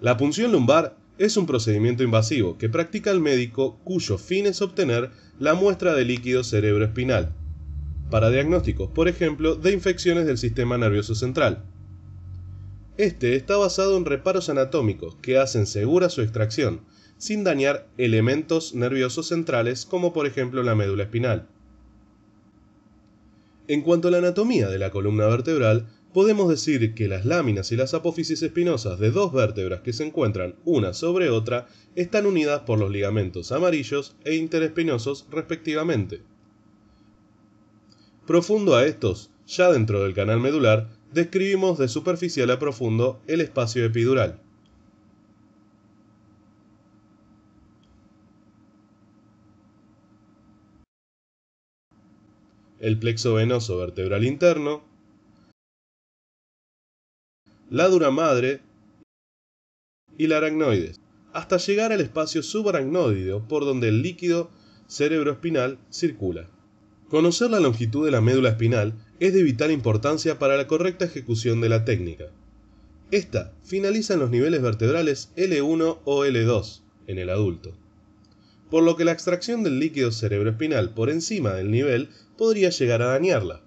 La punción lumbar es un procedimiento invasivo que practica el médico cuyo fin es obtener la muestra de líquido cerebroespinal para diagnósticos, por ejemplo, de infecciones del sistema nervioso central. Este está basado en reparos anatómicos que hacen segura su extracción, sin dañar elementos nerviosos centrales como por ejemplo la médula espinal. En cuanto a la anatomía de la columna vertebral, podemos decir que las láminas y las apófisis espinosas de dos vértebras que se encuentran una sobre otra están unidas por los ligamentos amarillos e interespinosos respectivamente. Profundo a estos, ya dentro del canal medular, describimos de superficial a profundo el espacio epidural. El plexo venoso vertebral interno, la dura madre y la aracnoides, hasta llegar al espacio subaracnoideo por donde el líquido cerebroespinal circula. Conocer la longitud de la médula espinal es de vital importancia para la correcta ejecución de la técnica. Esta finaliza en los niveles vertebrales L1 o L2 en el adulto, por lo que la extracción del líquido cerebroespinal por encima del nivel podría llegar a dañarla.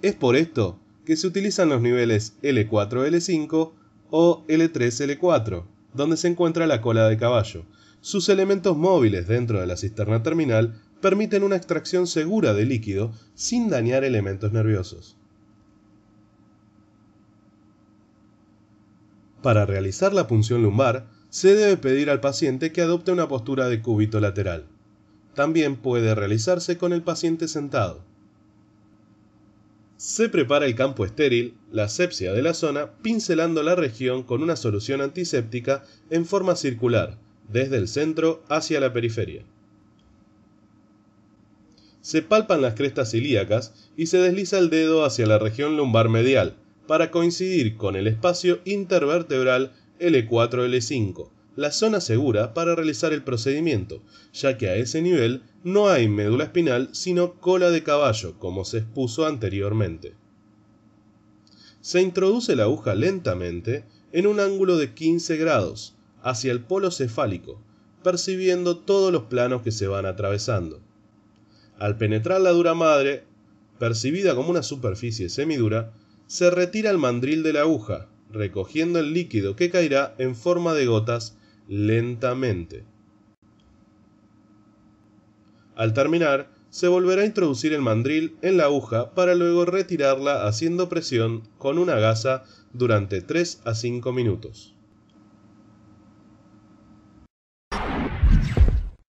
Es por esto que se utilizan los niveles L4-L5 o L3-L4, donde se encuentra la cola de caballo. Sus elementos móviles dentro de la cisterna terminal permiten una extracción segura de líquido sin dañar elementos nerviosos. Para realizar la punción lumbar, se debe pedir al paciente que adopte una postura de cúbito lateral. También puede realizarse con el paciente sentado. Se prepara el campo estéril, la asepsia de la zona, pincelando la región con una solución antiséptica en forma circular, desde el centro hacia la periferia. Se palpan las crestas ilíacas y se desliza el dedo hacia la región lumbar medial, para coincidir con el espacio intervertebral L4-L5, la zona segura para realizar el procedimiento, ya que a ese nivel no hay médula espinal sino cola de caballo, como se expuso anteriormente. Se introduce la aguja lentamente en un ángulo de 15 grados, hacia el polo cefálico, percibiendo todos los planos que se van atravesando. Al penetrar la dura madre, percibida como una superficie semidura, se retira el mandril de la aguja, recogiendo el líquido que caerá en forma de gotas lentamente. Al terminar, se volverá a introducir el mandril en la aguja para luego retirarla haciendo presión con una gasa durante 3 a 5 minutos.